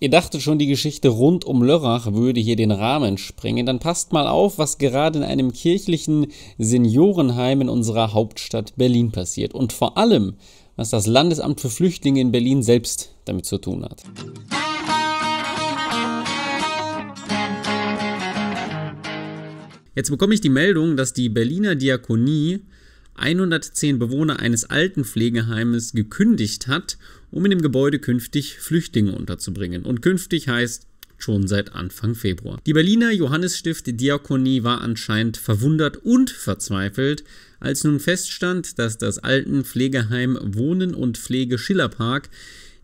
Ihr dachtet schon, die Geschichte rund um Lörrach würde hier den Rahmen sprengen. Dann passt mal auf, was gerade in einem kirchlichen Seniorenheim in unserer Hauptstadt Berlin passiert. Und vor allem, was das Landesamt für Flüchtlinge in Berlin selbst damit zu tun hat. Jetzt bekomme ich die Meldung, dass die Berliner Diakonie 110 Bewohner eines alten Pflegeheimes gekündigt hat, um in dem Gebäude künftig Flüchtlinge unterzubringen. Und künftig heißt schon seit Anfang Februar. Die Berliner Johannesstift Diakonie war anscheinend verwundert und verzweifelt, als nun feststand, dass das alten Pflegeheim Wohnen und Pflege Schillerpark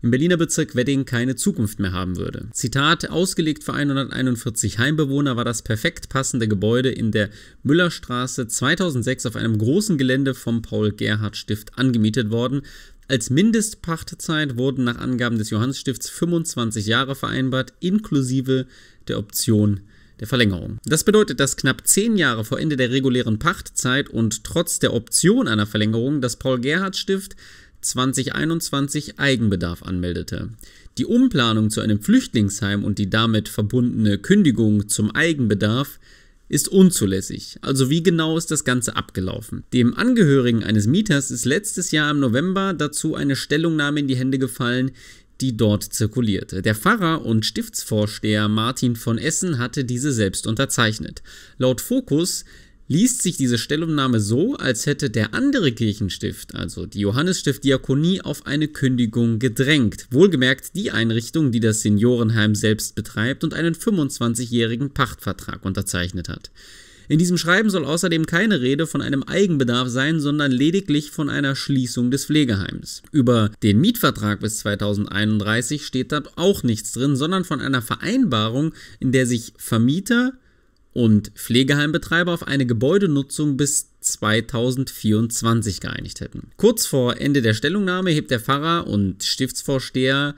im Berliner Bezirk Wedding keine Zukunft mehr haben würde. Zitat, ausgelegt für 141 Heimbewohner war das perfekt passende Gebäude in der Müllerstraße 2006 auf einem großen Gelände vom Paul-Gerhardt-Stift angemietet worden, als Mindestpachtzeit wurden nach Angaben des Johannes-Stifts 25 Jahre vereinbart, inklusive der Option der Verlängerung. Das bedeutet, dass knapp 10 Jahre vor Ende der regulären Pachtzeit und trotz der Option einer Verlängerung das Paul-Gerhardt-Stift 2021 Eigenbedarf anmeldete. Die Umplanung zu einem Flüchtlingsheim und die damit verbundene Kündigung zum Eigenbedarf ist unzulässig. Also wie genau ist das Ganze abgelaufen? Dem Angehörigen eines Mieters ist letztes Jahr im November dazu eine Stellungnahme in die Hände gefallen, die dort zirkulierte. Der Pfarrer und Stiftsvorsteher Martin von Essen hatte diese selbst unterzeichnet. Laut Fokus liest sich diese Stellungnahme so, als hätte der andere Kirchenstift, also die Johannesstift Diakonie, auf eine Kündigung gedrängt. Wohlgemerkt die Einrichtung, die das Seniorenheim selbst betreibt und einen 25-jährigen Pachtvertrag unterzeichnet hat. In diesem Schreiben soll außerdem keine Rede von einem Eigenbedarf sein, sondern lediglich von einer Schließung des Pflegeheims. Über den Mietvertrag bis 2031 steht dort auch nichts drin, sondern von einer Vereinbarung, in der sich Vermieter, und Pflegeheimbetreiber auf eine Gebäudenutzung bis 2024 geeinigt hätten. Kurz vor Ende der Stellungnahme hebt der Pfarrer und Stiftsvorsteher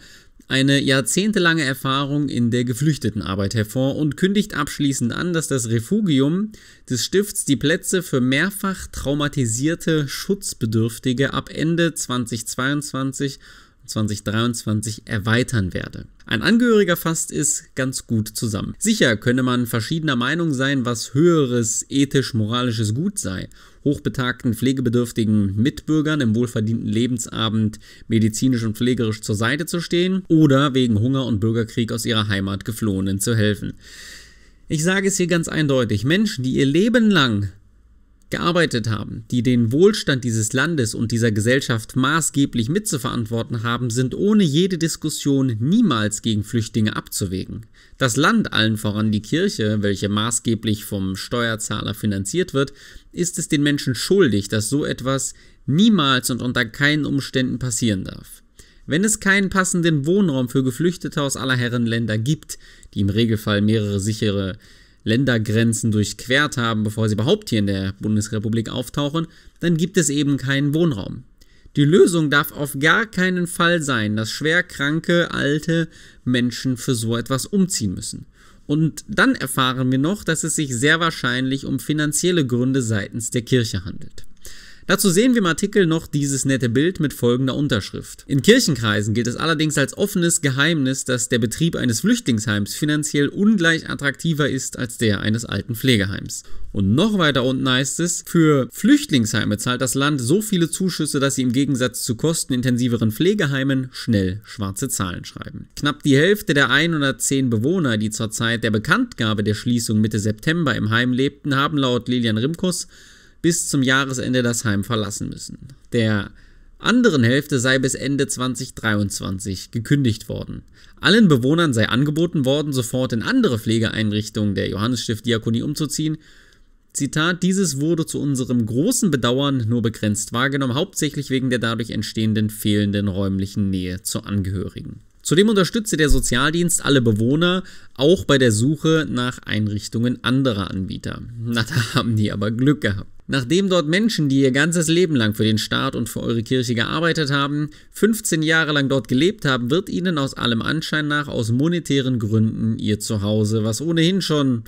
eine jahrzehntelange Erfahrung in der Geflüchtetenarbeit hervor und kündigt abschließend an, dass das Refugium des Stifts die Plätze für mehrfach traumatisierte Schutzbedürftige ab Ende 2022 2023 erweitern werde. Ein Angehöriger fasst es ganz gut zusammen. Sicher könne man verschiedener Meinung sein, was höheres ethisch-moralisches Gut sei. Hochbetagten, pflegebedürftigen Mitbürgern im wohlverdienten Lebensabend medizinisch und pflegerisch zur Seite zu stehen oder wegen Hunger und Bürgerkrieg aus ihrer Heimat geflohenen zu helfen. Ich sage es hier ganz eindeutig, Menschen, die ihr Leben lang gearbeitet haben, die den Wohlstand dieses Landes und dieser Gesellschaft maßgeblich mitzuverantworten haben, sind ohne jede Diskussion niemals gegen Flüchtlinge abzuwägen. Das Land, allen voran die Kirche, welche maßgeblich vom Steuerzahler finanziert wird, ist es den Menschen schuldig, dass so etwas niemals und unter keinen Umständen passieren darf. Wenn es keinen passenden Wohnraum für Geflüchtete aus aller Herren Länder gibt, die im Regelfall mehrere sichere Ländergrenzen durchquert haben, bevor sie überhaupt hier in der Bundesrepublik auftauchen, dann gibt es eben keinen Wohnraum. Die Lösung darf auf gar keinen Fall sein, dass schwerkranke, alte Menschen für so etwas umziehen müssen. Und dann erfahren wir noch, dass es sich sehr wahrscheinlich um finanzielle Gründe seitens der Kirche handelt. Dazu sehen wir im Artikel noch dieses nette Bild mit folgender Unterschrift. In Kirchenkreisen gilt es allerdings als offenes Geheimnis, dass der Betrieb eines Flüchtlingsheims finanziell ungleich attraktiver ist als der eines alten Pflegeheims. Und noch weiter unten heißt es, für Flüchtlingsheime zahlt das Land so viele Zuschüsse, dass sie im Gegensatz zu kostenintensiveren Pflegeheimen schnell schwarze Zahlen schreiben. Knapp die Hälfte der 110 Bewohner, die zur Zeit der Bekanntgabe der Schließung Mitte September im Heim lebten, haben laut Lilian Rimkus bis zum Jahresende das Heim verlassen müssen. Der anderen Hälfte sei bis Ende 2023 gekündigt worden. Allen Bewohnern sei angeboten worden, sofort in andere Pflegeeinrichtungen der Johannesstift Diakonie umzuziehen. Zitat, dieses wurde zu unserem großen Bedauern nur begrenzt wahrgenommen, hauptsächlich wegen der dadurch entstehenden fehlenden räumlichen Nähe zu Angehörigen. Zudem unterstütze der Sozialdienst alle Bewohner auch bei der Suche nach Einrichtungen anderer Anbieter. Na, da haben die aber Glück gehabt. Nachdem dort Menschen, die ihr ganzes Leben lang für den Staat und für eure Kirche gearbeitet haben, 15 Jahre lang dort gelebt haben, wird ihnen aus allem Anschein nach aus monetären Gründen ihr Zuhause, was ohnehin schon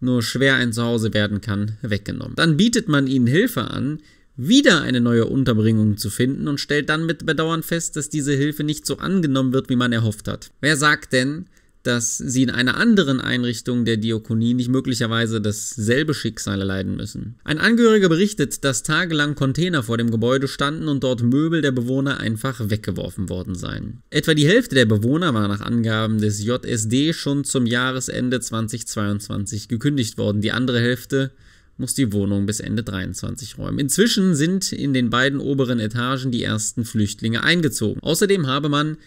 nur schwer ein Zuhause werden kann, weggenommen. Dann bietet man ihnen Hilfe an, wieder eine neue Unterbringung zu finden und stellt dann mit Bedauern fest, dass diese Hilfe nicht so angenommen wird, wie man erhofft hat. Wer sagt denn, dass sie in einer anderen Einrichtung der Diakonie nicht möglicherweise dasselbe Schicksal erleiden müssen. Ein Angehöriger berichtet, dass tagelang Container vor dem Gebäude standen und dort Möbel der Bewohner einfach weggeworfen worden seien. Etwa die Hälfte der Bewohner war nach Angaben des JSD schon zum Jahresende 2022 gekündigt worden, die andere Hälfte muss die Wohnung bis Ende 23 räumen. Inzwischen sind in den beiden oberen Etagen die ersten Flüchtlinge eingezogen. Außerdem habe man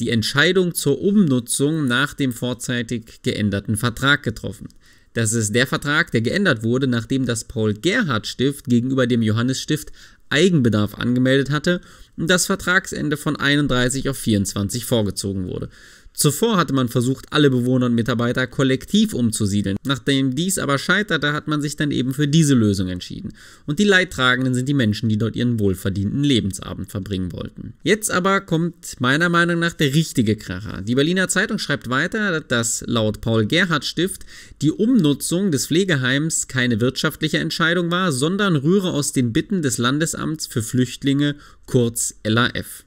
die Entscheidung zur Umnutzung nach dem vorzeitig geänderten Vertrag getroffen. Das ist der Vertrag, der geändert wurde, nachdem das Paul-Gerhardt-Stift gegenüber dem Johannes-Stift Eigenbedarf angemeldet hatte und das Vertragsende von 31 auf 24 vorgezogen wurde. Zuvor hatte man versucht, alle Bewohner und Mitarbeiter kollektiv umzusiedeln. Nachdem dies aber scheiterte, hat man sich dann eben für diese Lösung entschieden. Und die Leidtragenden sind die Menschen, die dort ihren wohlverdienten Lebensabend verbringen wollten. Jetzt aber kommt meiner Meinung nach der richtige Kracher. Die Berliner Zeitung schreibt weiter, dass laut Paul-Gerhardt-Stift die Umnutzung des Pflegeheims keine wirtschaftliche Entscheidung war, sondern rühre aus den Bitten des Landesamts für Flüchtlinge, kurz LAF.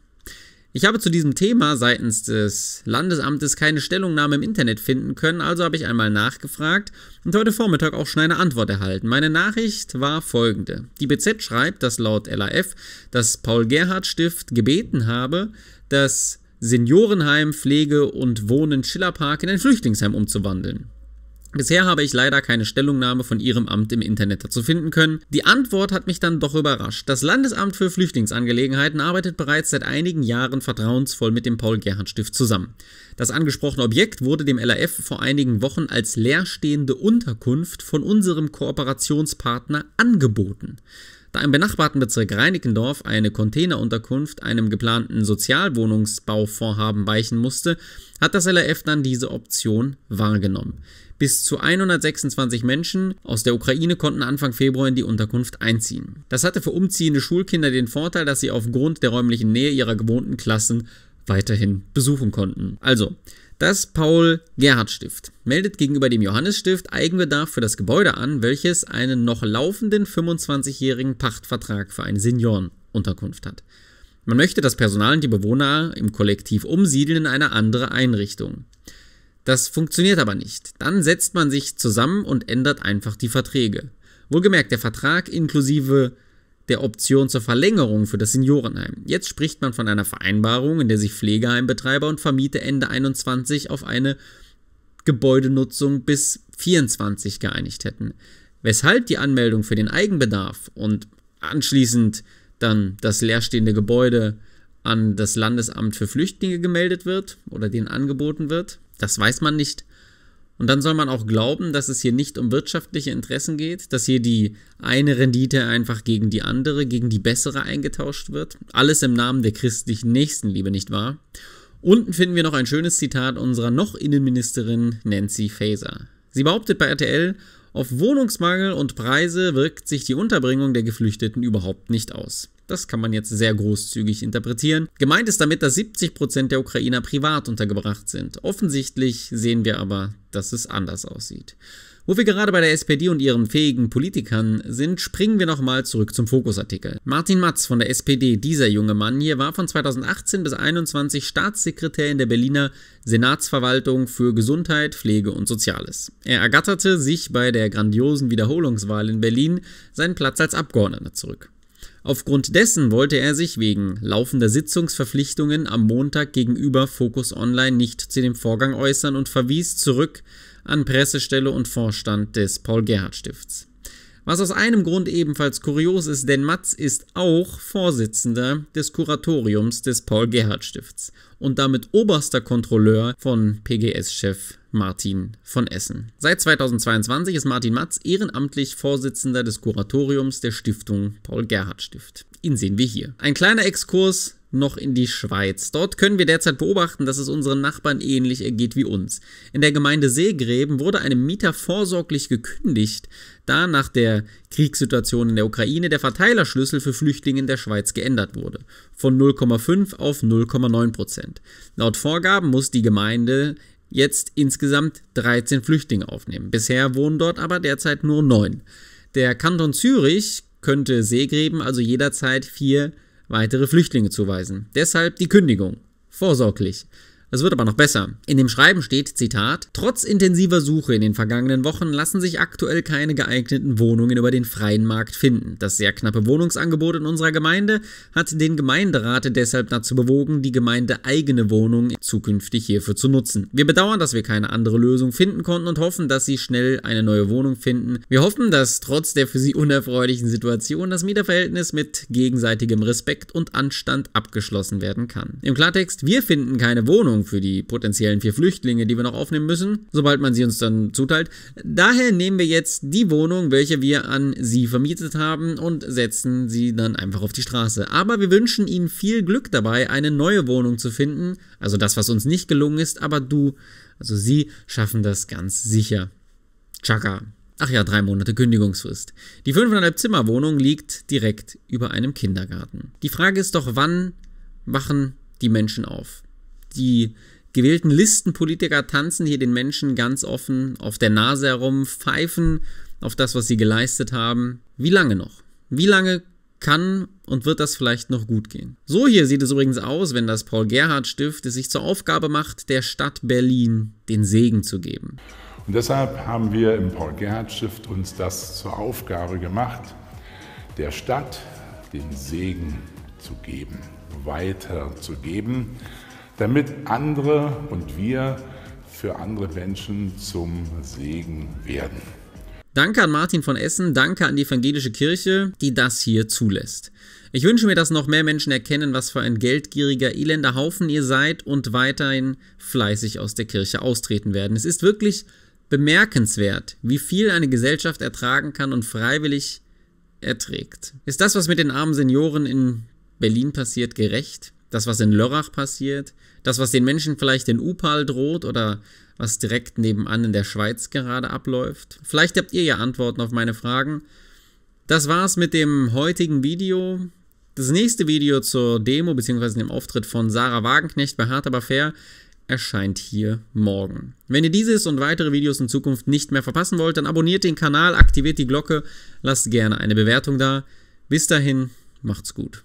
Ich habe zu diesem Thema seitens des Landesamtes keine Stellungnahme im Internet finden können, also habe ich einmal nachgefragt und heute Vormittag auch schon eine Antwort erhalten. Meine Nachricht war folgende. Die BZ schreibt, dass laut LAF das Paul-Gerhardt-Stift gebeten habe, das Seniorenheim, Pflege und Wohnen Schillerpark in ein Flüchtlingsheim umzuwandeln. Bisher habe ich leider keine Stellungnahme von ihrem Amt im Internet dazu finden können. Die Antwort hat mich dann doch überrascht. Das Landesamt für Flüchtlingsangelegenheiten arbeitet bereits seit einigen Jahren vertrauensvoll mit dem Paul-Gerhardt-Stift zusammen. Das angesprochene Objekt wurde dem LRF vor einigen Wochen als leerstehende Unterkunft von unserem Kooperationspartner angeboten. Da im benachbarten Bezirk Reinickendorf eine Containerunterkunft einem geplanten Sozialwohnungsbauvorhaben weichen musste, hat das LRF dann diese Option wahrgenommen. Bis zu 126 Menschen aus der Ukraine konnten Anfang Februar in die Unterkunft einziehen. Das hatte für umziehende Schulkinder den Vorteil, dass sie aufgrund der räumlichen Nähe ihrer gewohnten Klassen weiterhin besuchen konnten. Also, das Paul-Gerhardt-Stift meldet gegenüber dem Johannes-Stift Eigenbedarf für das Gebäude an, welches einen noch laufenden 25-jährigen Pachtvertrag für eine Seniorenunterkunft hat. Man möchte das Personal und die Bewohner im Kollektiv umsiedeln in eine andere Einrichtung. Das funktioniert aber nicht. Dann setzt man sich zusammen und ändert einfach die Verträge. Wohlgemerkt, der Vertrag inklusive der Option zur Verlängerung für das Seniorenheim. Jetzt spricht man von einer Vereinbarung, in der sich Pflegeheimbetreiber und Vermieter Ende 21 auf eine Gebäudenutzung bis 24 geeinigt hätten. Weshalb die Anmeldung für den Eigenbedarf und anschließend dann das leerstehende Gebäude an das Landesamt für Flüchtlinge gemeldet wird oder denen angeboten wird, das weiß man nicht. Und dann soll man auch glauben, dass es hier nicht um wirtschaftliche Interessen geht, dass hier die eine Rendite einfach gegen die andere, gegen die bessere eingetauscht wird. Alles im Namen der christlichen Nächstenliebe, nicht wahr? Unten finden wir noch ein schönes Zitat unserer noch Innenministerin Nancy Faeser. Sie behauptet bei RTL, auf Wohnungsmangel und Preise wirkt sich die Unterbringung der Geflüchteten überhaupt nicht aus. Das kann man jetzt sehr großzügig interpretieren. Gemeint ist damit, dass 70% der Ukrainer privat untergebracht sind. Offensichtlich sehen wir aber, dass es anders aussieht. Wo wir gerade bei der SPD und ihren fähigen Politikern sind, springen wir nochmal zurück zum Fokusartikel. Martin Matz von der SPD, dieser junge Mann hier, war von 2018 bis 2021 Staatssekretär in der Berliner Senatsverwaltung für Gesundheit, Pflege und Soziales. Er ergatterte sich bei der grandiosen Wiederholungswahl in Berlin seinen Platz als Abgeordneter zurück. Aufgrund dessen wollte er sich wegen laufender Sitzungsverpflichtungen am Montag gegenüber Focus Online nicht zu dem Vorgang äußern und verwies zurück an Pressestelle und Vorstand des Paul-Gerhardt-Stifts. Was aus einem Grund ebenfalls kurios ist, denn Matz ist auch Vorsitzender des Kuratoriums des Paul-Gerhardt-Stifts und damit oberster Kontrolleur von PGS-Chef Martin von Essen. Seit 2022 ist Martin Matz ehrenamtlich Vorsitzender des Kuratoriums der Stiftung Paul-Gerhardt-Stift. Ihn sehen wir hier. Ein kleiner Exkurs noch in die Schweiz. Dort können wir derzeit beobachten, dass es unseren Nachbarn ähnlich ergeht wie uns. In der Gemeinde Seegräben wurde einem Mieter vorsorglich gekündigt, da nach der Kriegssituation in der Ukraine der Verteilerschlüssel für Flüchtlinge in der Schweiz geändert wurde, von 0,5 auf 0,9 Prozent. Laut Vorgaben muss die Gemeinde jetzt insgesamt 13 Flüchtlinge aufnehmen. Bisher wohnen dort aber derzeit nur 9. Der Kanton Zürich könnte Seegräben also jederzeit vier weitere Flüchtlinge zuweisen. Deshalb die Kündigung. Vorsorglich. Es wird aber noch besser. In dem Schreiben steht, Zitat, Trotz intensiver Suche in den vergangenen Wochen lassen sich aktuell keine geeigneten Wohnungen über den freien Markt finden. Das sehr knappe Wohnungsangebot in unserer Gemeinde hat den Gemeinderat deshalb dazu bewogen, die gemeindeeigene Wohnung zukünftig hierfür zu nutzen. Wir bedauern, dass wir keine andere Lösung finden konnten und hoffen, dass Sie schnell eine neue Wohnung finden. Wir hoffen, dass trotz der für Sie unerfreulichen Situation das Mieterverhältnis mit gegenseitigem Respekt und Anstand abgeschlossen werden kann. Im Klartext, wir finden keine Wohnung, Informationen für die potenziellen vier Flüchtlinge, die wir noch aufnehmen müssen, sobald man sie uns dann zuteilt. Daher nehmen wir jetzt die Wohnung, welche wir an sie vermietet haben und setzen sie dann einfach auf die Straße. Aber wir wünschen ihnen viel Glück dabei, eine neue Wohnung zu finden. Also das, was uns nicht gelungen ist, aber du, also sie schaffen das ganz sicher. Chaka. Ach ja, drei Monate Kündigungsfrist. Die 500 Zimmer Wohnung liegt direkt über einem Kindergarten. Die Frage ist doch, wann wachen die Menschen auf? die gewählten Listenpolitiker tanzen hier den Menschen ganz offen auf der Nase herum, pfeifen auf das, was sie geleistet haben. Wie lange noch? Wie lange kann und wird das vielleicht noch gut gehen. So hier sieht es übrigens aus, wenn das Paul-Gerhardt-Stift es sich zur Aufgabe macht, der Stadt Berlin den Segen zu geben. Und deshalb haben wir im Paul-Gerhardt-Stift uns das zur Aufgabe gemacht, der Stadt den Segen zu geben, weiterzugeben damit andere und wir für andere Menschen zum Segen werden. Danke an Martin von Essen, danke an die evangelische Kirche, die das hier zulässt. Ich wünsche mir, dass noch mehr Menschen erkennen, was für ein geldgieriger, elender Haufen ihr seid und weiterhin fleißig aus der Kirche austreten werden. Es ist wirklich bemerkenswert, wie viel eine Gesellschaft ertragen kann und freiwillig erträgt. Ist das, was mit den armen Senioren in Berlin passiert, gerecht? das, was in Lörrach passiert, das, was den Menschen vielleicht in Upal droht oder was direkt nebenan in der Schweiz gerade abläuft. Vielleicht habt ihr ja Antworten auf meine Fragen. Das war's mit dem heutigen Video. Das nächste Video zur Demo bzw. dem Auftritt von Sarah Wagenknecht bei Hart aber fair erscheint hier morgen. Wenn ihr dieses und weitere Videos in Zukunft nicht mehr verpassen wollt, dann abonniert den Kanal, aktiviert die Glocke, lasst gerne eine Bewertung da. Bis dahin, macht's gut.